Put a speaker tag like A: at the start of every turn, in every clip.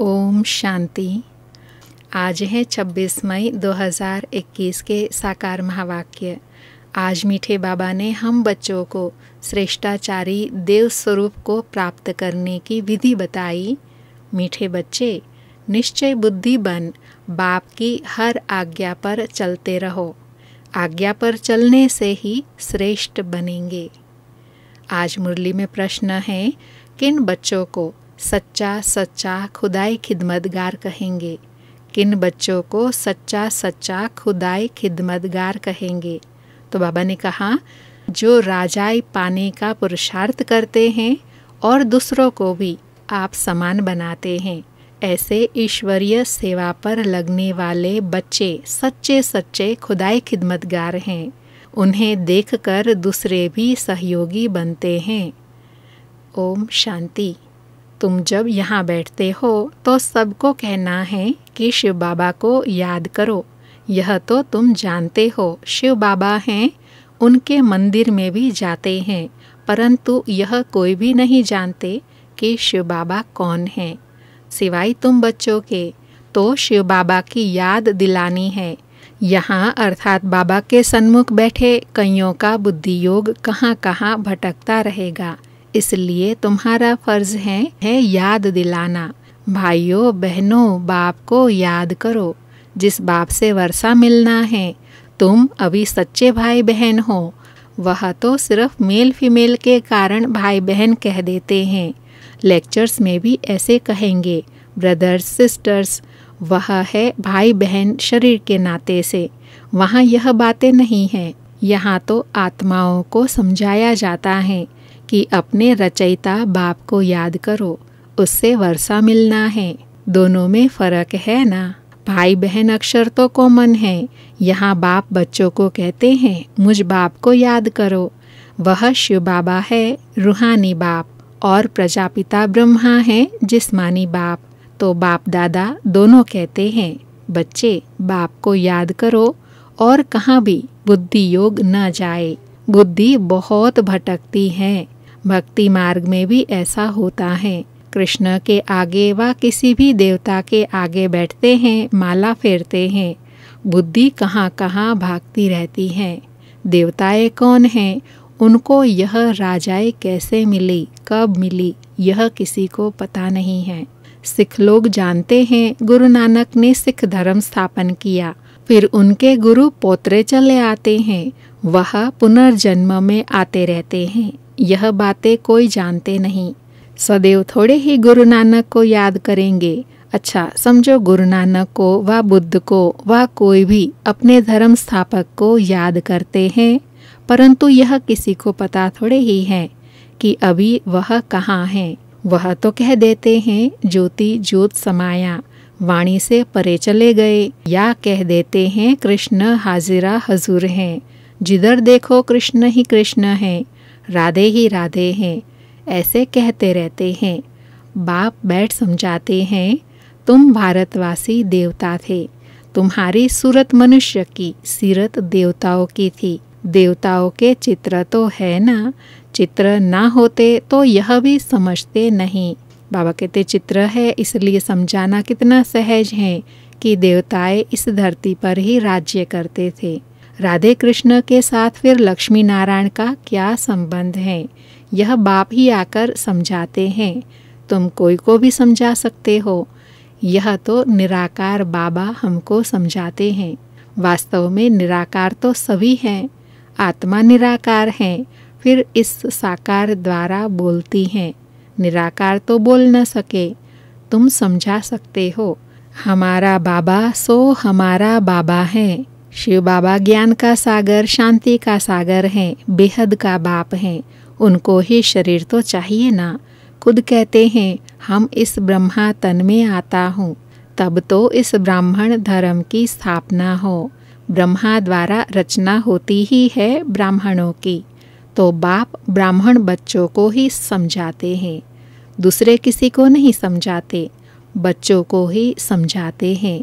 A: ओम शांति आज है 26 मई 2021 के साकार महावाक्य आज मीठे बाबा ने हम बच्चों को श्रेष्ठाचारी देव स्वरूप को प्राप्त करने की विधि बताई मीठे बच्चे निश्चय बुद्धि बन बाप की हर आज्ञा पर चलते रहो आज्ञा पर चलने से ही श्रेष्ठ बनेंगे आज मुरली में प्रश्न है किन बच्चों को सच्चा सच्चा खुदाई खिदमतगार कहेंगे किन बच्चों को सच्चा सच्चा खुदाई खिदमतगार कहेंगे तो बाबा ने कहा जो राजाई पाने का पुरुषार्थ करते हैं और दूसरों को भी आप समान बनाते हैं ऐसे ईश्वरीय सेवा पर लगने वाले बच्चे सच्चे सच्चे खुदाई खिदमतगार हैं उन्हें देखकर दूसरे भी सहयोगी बनते हैं ओम शांति तुम जब यहाँ बैठते हो तो सबको कहना है कि शिव बाबा को याद करो यह तो तुम जानते हो शिव बाबा हैं उनके मंदिर में भी जाते हैं परंतु यह कोई भी नहीं जानते कि शिव बाबा कौन हैं सिवाय तुम बच्चों के तो शिव बाबा की याद दिलानी है यहाँ अर्थात बाबा के सन्मुख बैठे कईयों का बुद्धि योग कहाँ कहाँ भटकता रहेगा इसलिए तुम्हारा फर्ज है, है याद दिलाना भाइयों बहनों बाप को याद करो जिस बाप से वर्षा मिलना है तुम अभी सच्चे भाई बहन हो वह तो सिर्फ मेल फीमेल के कारण भाई बहन कह देते हैं लेक्चर्स में भी ऐसे कहेंगे ब्रदर्स सिस्टर्स वह है भाई बहन शरीर के नाते से वहाँ यह बातें नहीं हैं यहाँ तो आत्माओं को समझाया जाता है कि अपने रचयिता बाप को याद करो उससे वर्षा मिलना है दोनों में फर्क है ना भाई बहन अक्षर तो कॉमन है यहाँ बाप बच्चों को कहते हैं मुझ बाप को याद करो वह शिव बाबा है रूहानी बाप और प्रजापिता ब्रह्मा है जिस्मानी बाप तो बाप दादा दोनों कहते हैं बच्चे बाप को याद करो और कहाँ भी बुद्धि योग न जाए बुद्धि बहुत भटकती है भक्ति मार्ग में भी ऐसा होता है कृष्ण के आगे व किसी भी देवता के आगे बैठते हैं माला फेरते हैं बुद्धि कहाँ कहाँ भागती रहती है देवताएं कौन हैं उनको यह राजाएं कैसे मिली कब मिली यह किसी को पता नहीं है सिख लोग जानते हैं गुरु नानक ने सिख धर्म स्थापन किया फिर उनके गुरु पोत्रे चले आते हैं वह पुनर्जन्म में आते रहते हैं यह बातें कोई जानते नहीं सदैव थोड़े ही गुरु नानक को याद करेंगे अच्छा समझो गुरु नानक को व बुद्ध को व कोई भी अपने धर्म स्थापक को याद करते हैं परंतु यह किसी को पता थोड़े ही है कि अभी वह कहाँ हैं वह तो कह देते हैं ज्योति ज्योत समाया वाणी से परे चले गए या कह देते हैं कृष्ण हाजिरा हजूर हैं जिधर देखो कृष्ण ही कृष्ण हैं राधे ही राधे हैं ऐसे कहते रहते हैं बाप बैठ समझाते हैं तुम भारतवासी देवता थे तुम्हारी सूरत मनुष्य की सीरत देवताओं की थी देवताओं के चित्र तो है ना चित्र ना होते तो यह भी समझते नहीं बाबा कहते चित्र है इसलिए समझाना कितना सहज है कि देवताएं इस धरती पर ही राज्य करते थे राधे कृष्ण के साथ फिर लक्ष्मी नारायण का क्या संबंध है यह बाप ही आकर समझाते हैं तुम कोई को भी समझा सकते हो यह तो निराकार बाबा हमको समझाते हैं वास्तव में निराकार तो सभी हैं आत्मा निराकार हैं फिर इस साकार द्वारा बोलती हैं निराकार तो बोल न सके तुम समझा सकते हो हमारा बाबा सो हमारा बाबा है शिव बाबा ज्ञान का सागर शांति का सागर है बेहद का बाप है उनको ही शरीर तो चाहिए ना खुद कहते हैं हम इस ब्रह्मा तन में आता हूँ तब तो इस ब्राह्मण धर्म की स्थापना हो ब्रह्मा द्वारा रचना होती ही है ब्राह्मणों की तो बाप ब्राह्मण बच्चों को ही समझाते हैं दूसरे किसी को नहीं समझाते बच्चों को ही समझाते हैं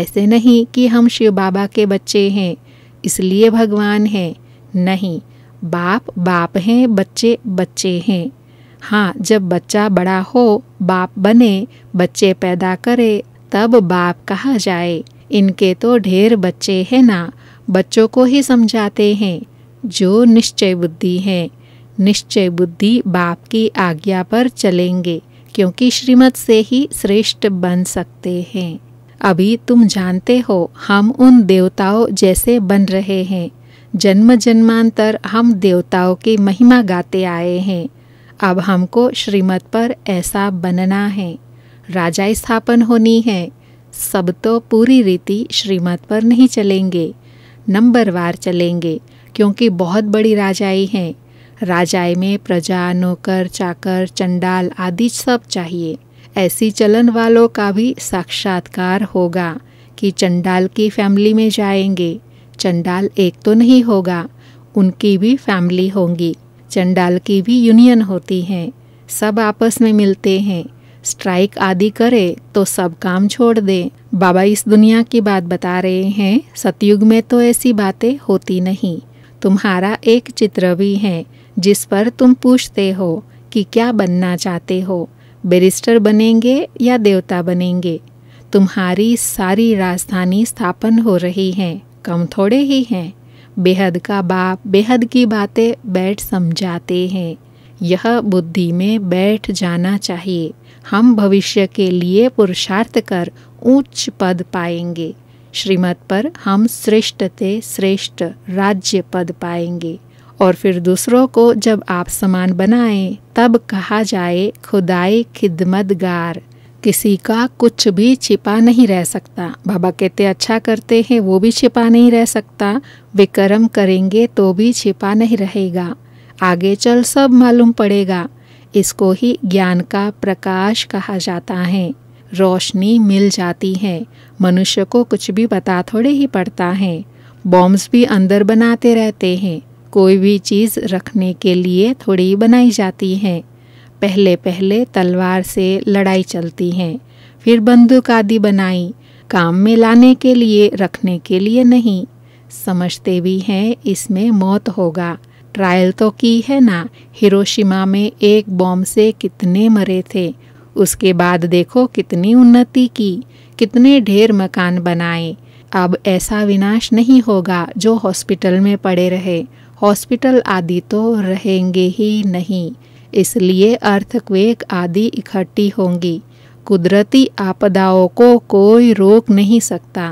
A: ऐसे नहीं कि हम शिव बाबा के बच्चे हैं इसलिए भगवान हैं नहीं बाप बाप हैं बच्चे बच्चे हैं हाँ जब बच्चा बड़ा हो बाप बने बच्चे पैदा करे तब बाप कहा जाए इनके तो ढेर बच्चे हैं ना बच्चों को ही समझाते हैं जो निश्चय बुद्धि हैं निश्चय बुद्धि बाप की आज्ञा पर चलेंगे क्योंकि श्रीमत से ही श्रेष्ठ बन सकते हैं अभी तुम जानते हो हम उन देवताओं जैसे बन रहे हैं जन्म जन्मांतर हम देवताओं की महिमा गाते आए हैं अब हमको श्रीमत पर ऐसा बनना है राजा स्थापन होनी है सब तो पूरी रीति श्रीमत पर नहीं चलेंगे नंबरवार चलेंगे क्योंकि बहुत बड़ी राजाई हैं राजाए में प्रजा नौकर चाकर चंडाल आदि सब चाहिए ऐसी चलन वालों का भी साक्षात्कार होगा कि चंडाल की फैमिली में जाएंगे चंडाल एक तो नहीं होगा उनकी भी फैमिली होंगी चंडाल की भी यूनियन होती है सब आपस में मिलते हैं स्ट्राइक आदि करे तो सब काम छोड़ दे बाबा इस दुनिया की बात बता रहे हैं सतयुग में तो ऐसी बातें होती नहीं तुम्हारा एक चित्र भी है जिस पर तुम पूछते हो कि क्या बनना चाहते हो बेरिस्टर बनेंगे या देवता बनेंगे तुम्हारी सारी राजधानी स्थापन हो रही हैं कम थोड़े ही हैं बेहद का बाप बेहद की बातें बैठ समझाते हैं यह बुद्धि में बैठ जाना चाहिए हम भविष्य के लिए पुरुषार्थ कर उच्च पद पाएंगे श्रीमत पर हम श्रेष्ठ ते श्रेष्ठ राज्य पद पाएंगे और फिर दूसरों को जब आप समान बनाएं तब कहा जाए खुदाई खिदमतगार किसी का कुछ भी छिपा नहीं रह सकता बाबा कहते अच्छा करते हैं वो भी छिपा नहीं रह सकता विक्रम करेंगे तो भी छिपा नहीं रहेगा आगे चल सब मालूम पड़ेगा इसको ही ज्ञान का प्रकाश कहा जाता है रोशनी मिल जाती है मनुष्य को कुछ भी बता थोड़े ही पड़ता है बॉम्ब्स भी अंदर बनाते रहते हैं कोई भी चीज़ रखने के लिए थोड़ी बनाई जाती हैं पहले पहले तलवार से लड़ाई चलती हैं फिर बंदूक आदि बनाई काम में लाने के लिए रखने के लिए नहीं समझते भी हैं इसमें मौत होगा ट्रायल तो की है ना हिरोशिमा में एक बॉम्ब से कितने मरे थे उसके बाद देखो कितनी उन्नति की कितने ढेर मकान बनाए अब ऐसा विनाश नहीं होगा जो हॉस्पिटल में पड़े रहे हॉस्पिटल आदि तो रहेंगे ही नहीं इसलिए अर्थक्वेक आदि इकट्ठी होंगी कुदरती आपदाओं को कोई रोक नहीं सकता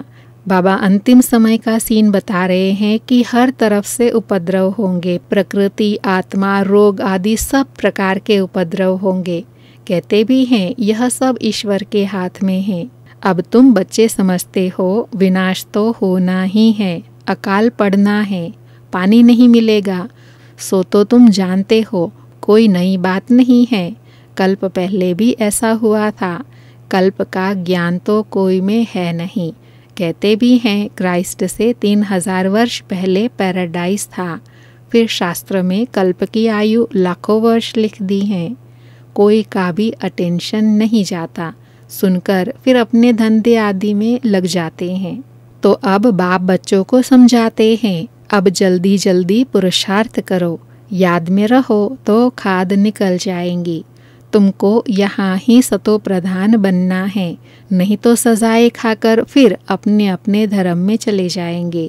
A: बाबा अंतिम समय का सीन बता रहे हैं कि हर तरफ से उपद्रव होंगे प्रकृति आत्मा रोग आदि सब प्रकार के उपद्रव होंगे कहते भी हैं यह सब ईश्वर के हाथ में है अब तुम बच्चे समझते हो विनाश तो होना ही है अकाल पड़ना है पानी नहीं मिलेगा सो तो तुम जानते हो कोई नई बात नहीं है कल्प पहले भी ऐसा हुआ था कल्प का ज्ञान तो कोई में है नहीं कहते भी हैं क्राइस्ट से तीन हजार वर्ष पहले पैराडाइज था फिर शास्त्र में कल्प की आयु लाखों वर्ष लिख दी है कोई का भी अटेंशन नहीं जाता सुनकर फिर अपने धंधे आदि में लग जाते हैं तो अब बाप बच्चों को समझाते हैं अब जल्दी जल्दी पुरुषार्थ करो याद में रहो तो खाद निकल जाएंगी तुमको यहाँ ही सतो प्रधान बनना है नहीं तो सजाए खाकर फिर अपने अपने धर्म में चले जाएंगे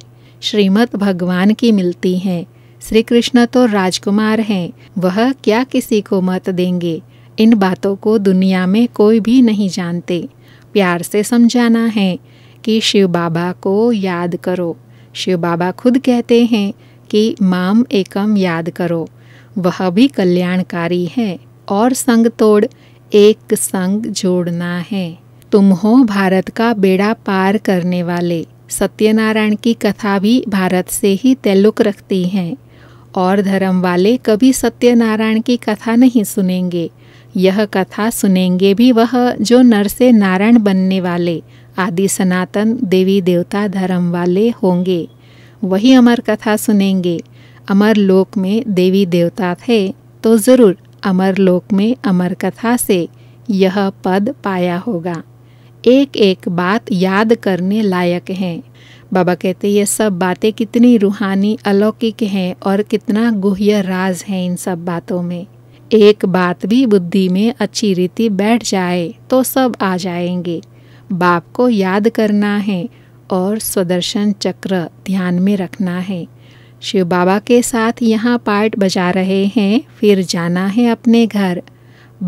A: श्रीमद भगवान की मिलती हैं श्री कृष्ण तो राजकुमार हैं वह क्या किसी को मत देंगे इन बातों को दुनिया में कोई भी नहीं जानते प्यार से समझाना है कि शिव बाबा को याद करो शिव बाबा खुद कहते हैं कि माम एकम याद करो वह भी कल्याणकारी है और संग तोड़ एक संग जोड़ना है तुम हो भारत का बेड़ा पार करने वाले सत्यनारायण की कथा भी भारत से ही तैल्लुक रखती हैं और धर्म वाले कभी सत्यनारायण की कथा नहीं सुनेंगे यह कथा सुनेंगे भी वह जो नर से नारायण बनने वाले आदि सनातन देवी देवता धर्म वाले होंगे वही अमर कथा सुनेंगे अमर लोक में देवी देवता थे तो ज़रूर अमर लोक में अमर कथा से यह पद पाया होगा एक एक बात याद करने लायक हैं बाबा कहते ये सब बातें कितनी रूहानी अलौकिक हैं और कितना गुह्य राज है इन सब बातों में एक बात भी बुद्धि में अच्छी रीति बैठ जाए तो सब आ जाएंगे बाप को याद करना है और स्वदर्शन चक्र ध्यान में रखना है शिव बाबा के साथ यहाँ पार्ट बजा रहे हैं फिर जाना है अपने घर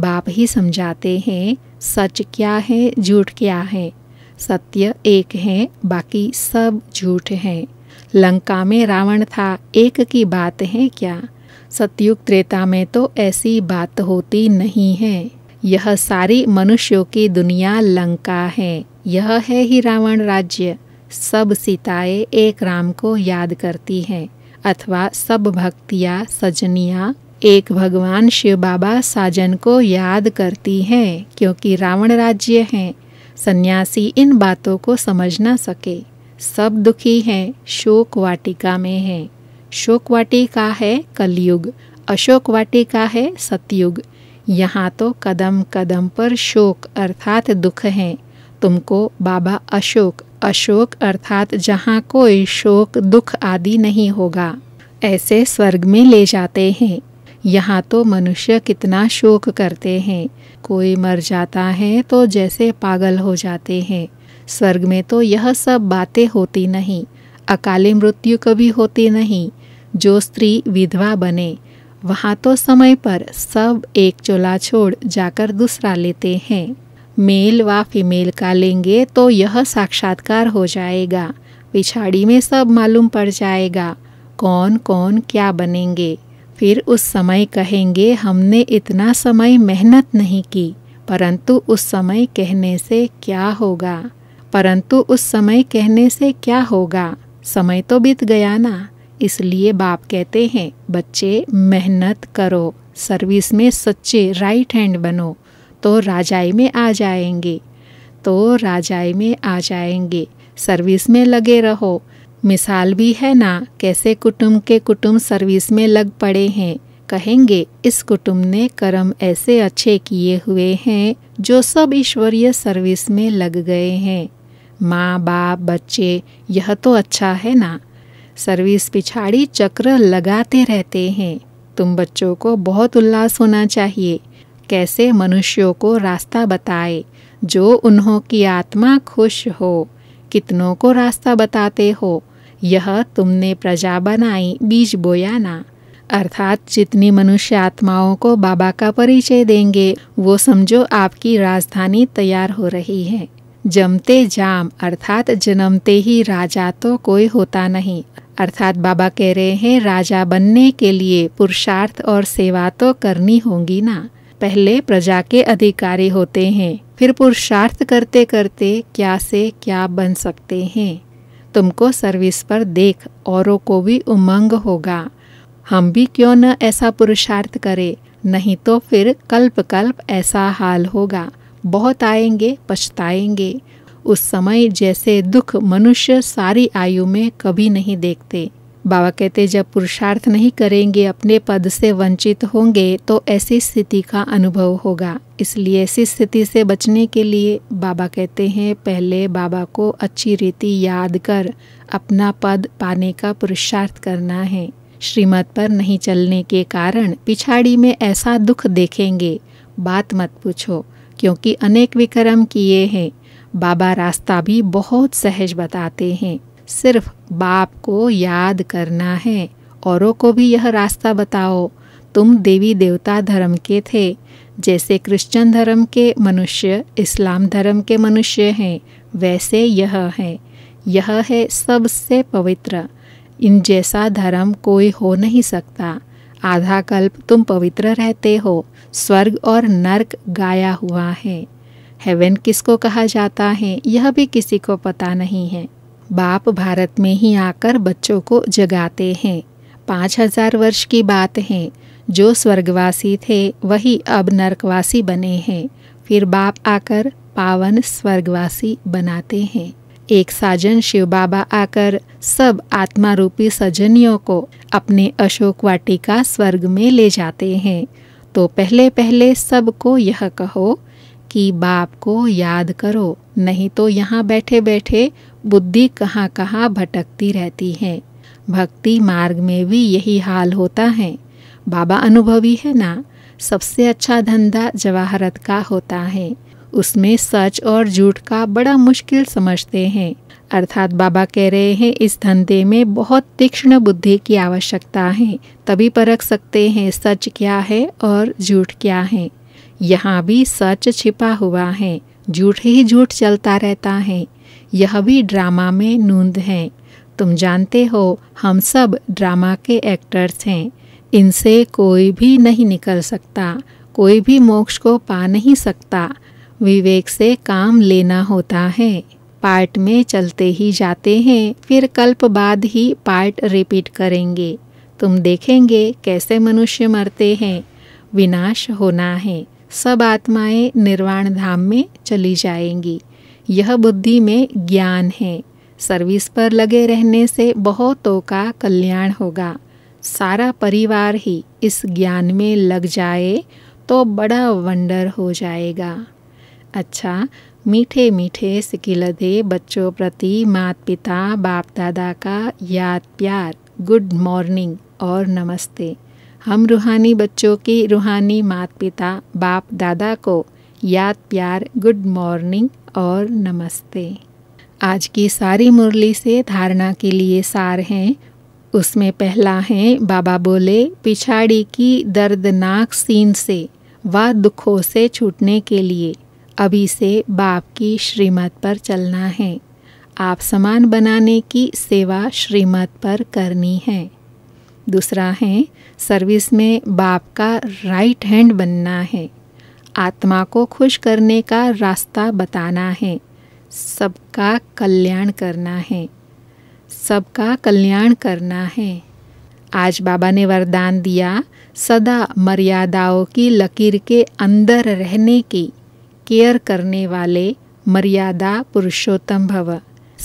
A: बाप ही समझाते हैं सच क्या है झूठ क्या है सत्य एक है बाकी सब झूठ है लंका में रावण था एक की बात है क्या सतयुग त्रेता में तो ऐसी बात होती नहीं है यह सारी मनुष्यों की दुनिया लंका है यह है ही रावण राज्य सब सीताएं एक राम को याद करती हैं अथवा सब भक्तियाँ सजनिया एक भगवान शिव बाबा साजन को याद करती हैं क्योंकि रावण राज्य हैं सन्यासी इन बातों को समझ ना सके सब दुखी हैं शोक वाटिका में हैं शोक वाटिका है कलयुग अशोक वाटिका है सतयुग यहाँ तो कदम कदम पर शोक अर्थात दुख है तुमको बाबा अशोक अशोक अर्थात जहाँ कोई शोक दुख आदि नहीं होगा ऐसे स्वर्ग में ले जाते हैं यहाँ तो मनुष्य कितना शोक करते हैं कोई मर जाता है तो जैसे पागल हो जाते हैं स्वर्ग में तो यह सब बातें होती नहीं अकाली मृत्यु कभी होती नहीं जो स्त्री विधवा बने वहाँ तो समय पर सब एक चोला छोड़ जाकर दूसरा लेते हैं मेल व फीमेल का लेंगे तो यह साक्षात्कार हो जाएगा पिछाड़ी में सब मालूम पड़ जाएगा कौन कौन क्या बनेंगे फिर उस समय कहेंगे हमने इतना समय मेहनत नहीं की परंतु उस समय कहने से क्या होगा परंतु उस समय कहने से क्या होगा समय तो बीत गया ना इसलिए बाप कहते हैं बच्चे मेहनत करो सर्विस में सच्चे राइट हैंड बनो तो राजाई में आ जाएंगे तो राजाई में आ जाएंगे सर्विस में लगे रहो मिसाल भी है ना कैसे कुटुंब के कुटुंब सर्विस में लग पड़े हैं कहेंगे इस कुटुंब ने कर्म ऐसे अच्छे किए हुए हैं जो सब ईश्वरीय सर्विस में लग गए हैं माँ बाप बच्चे यह तो अच्छा है ना सर्विस पिछाड़ी चक्र लगाते रहते हैं तुम बच्चों को बहुत उल्लास होना चाहिए कैसे मनुष्यों को रास्ता बताए जो उन्हों की आत्मा खुश हो कितनों को रास्ता बताते हो यह तुमने प्रजा बनाई बीज बोया ना अर्थात जितनी मनुष्य आत्माओं को बाबा का परिचय देंगे वो समझो आपकी राजधानी तैयार हो रही है जमते जाम अर्थात जन्मते ही राजा तो कोई होता नहीं अर्थात बाबा कह रहे हैं राजा बनने के लिए पुरुषार्थ और सेवा तो करनी होगी ना पहले प्रजा के अधिकारी होते हैं फिर पुरुषार्थ करते करते क्या से क्या बन सकते हैं तुमको सर्विस पर देख औरों को भी उमंग होगा हम भी क्यों न ऐसा पुरुषार्थ करें नहीं तो फिर कल्प कल्प ऐसा हाल होगा बहुत आएंगे पछताएंगे उस समय जैसे दुख मनुष्य सारी आयु में कभी नहीं देखते बाबा कहते जब पुरुषार्थ नहीं करेंगे अपने पद से वंचित होंगे तो ऐसी स्थिति का अनुभव होगा इसलिए ऐसी स्थिति से बचने के लिए बाबा कहते हैं पहले बाबा को अच्छी रीति याद कर अपना पद पाने का पुरुषार्थ करना है श्रीमत पर नहीं चलने के कारण पिछाड़ी में ऐसा दुख देखेंगे बात मत पूछो क्योंकि अनेक विक्रम किए हैं बाबा रास्ता भी बहुत सहज बताते हैं सिर्फ बाप को याद करना है औरों को भी यह रास्ता बताओ तुम देवी देवता धर्म के थे जैसे क्रिश्चियन धर्म के मनुष्य इस्लाम धर्म के मनुष्य हैं वैसे यह है यह है सबसे पवित्र इन जैसा धर्म कोई हो नहीं सकता आधा कल्प तुम पवित्र रहते हो स्वर्ग और नर्क गाया हुआ है हेवन किसको कहा जाता है यह भी किसी को पता नहीं है बाप भारत में ही आकर बच्चों को जगाते हैं पाँच हजार वर्ष की बात है जो स्वर्गवासी थे वही अब नरकवासी बने हैं फिर बाप आकर पावन स्वर्गवासी बनाते हैं एक साजन शिव बाबा आकर सब आत्मा रूपी सजनियों को अपने अशोक वाटिका स्वर्ग में ले जाते हैं तो पहले पहले सबको यह कहो कि बाप को याद करो नहीं तो यहाँ बैठे बैठे बुद्धि कहाँ कहाँ भटकती रहती है भक्ति मार्ग में भी यही हाल होता है बाबा अनुभवी है ना सबसे अच्छा धंधा जवाहरत का होता है उसमें सच और झूठ का बड़ा मुश्किल समझते हैं अर्थात बाबा कह रहे हैं इस धंधे में बहुत तीक्ष्ण बुद्धि की आवश्यकता है तभी परख सकते हैं सच क्या है और झूठ क्या है यहाँ भी सच छिपा हुआ है झूठ ही झूठ चलता रहता है यह भी ड्रामा में नूंद है तुम जानते हो हम सब ड्रामा के एक्टर्स हैं इनसे कोई भी नहीं निकल सकता कोई भी मोक्ष को पा नहीं सकता विवेक से काम लेना होता है पार्ट में चलते ही जाते हैं फिर कल्प बाद ही पार्ट रिपीट करेंगे तुम देखेंगे कैसे मनुष्य मरते हैं विनाश होना है सब आत्माएं निर्वाण धाम में चली जाएंगी यह बुद्धि में ज्ञान है सर्विस पर लगे रहने से बहुतों का कल्याण होगा सारा परिवार ही इस ज्ञान में लग जाए तो बड़ा वंडर हो जाएगा अच्छा मीठे मीठे सिकिलदे बच्चों प्रति मात पिता बाप दादा का याद प्यार गुड मॉर्निंग और नमस्ते हम रूहानी बच्चों की रूहानी माता पिता बाप दादा को याद प्यार गुड मॉर्निंग और नमस्ते आज की सारी मुरली से धारणा के लिए सार हैं उसमें पहला है बाबा बोले पिछाड़ी की दर्दनाक सीन से व दुखों से छूटने के लिए अभी से बाप की श्रीमत पर चलना है आप समान बनाने की सेवा श्रीमत पर करनी है दूसरा है सर्विस में बाप का राइट हैंड बनना है आत्मा को खुश करने का रास्ता बताना है सबका कल्याण करना है सबका कल्याण करना है आज बाबा ने वरदान दिया सदा मर्यादाओं की लकीर के अंदर रहने की केयर करने वाले मर्यादा पुरुषोत्तम भव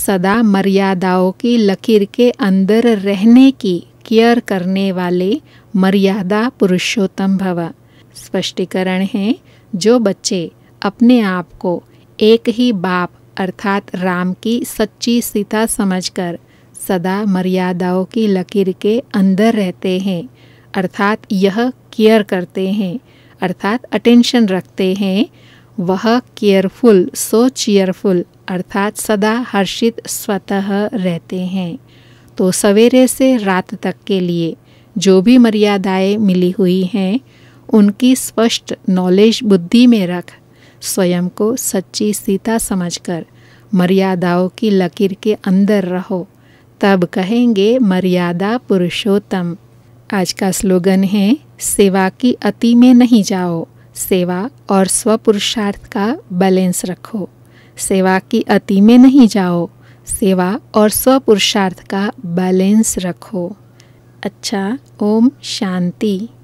A: सदा मर्यादाओं की लकीर के अंदर रहने की केयर करने वाले मर्यादा पुरुषोत्तम भव स्पष्टीकरण है जो बच्चे अपने आप को एक ही बाप अर्थात राम की सच्ची सीता समझकर सदा मर्यादाओं की लकीर के अंदर रहते हैं अर्थात यह केयर करते हैं अर्थात अटेंशन रखते हैं वह केयरफुल सो चीयरफुल अर्थात सदा हर्षित स्वतः रहते हैं तो सवेरे से रात तक के लिए जो भी मर्यादाएं मिली हुई हैं उनकी स्पष्ट नॉलेज बुद्धि में रख स्वयं को सच्ची सीता समझकर मर्यादाओं की लकीर के अंदर रहो तब कहेंगे मर्यादा पुरुषोत्तम आज का स्लोगन है सेवा की अति में नहीं जाओ सेवा और स्वपुरुषार्थ का बैलेंस रखो सेवा की अति में नहीं जाओ सेवा और स्वपुरुषार्थ का बैलेंस रखो अच्छा ओम शांति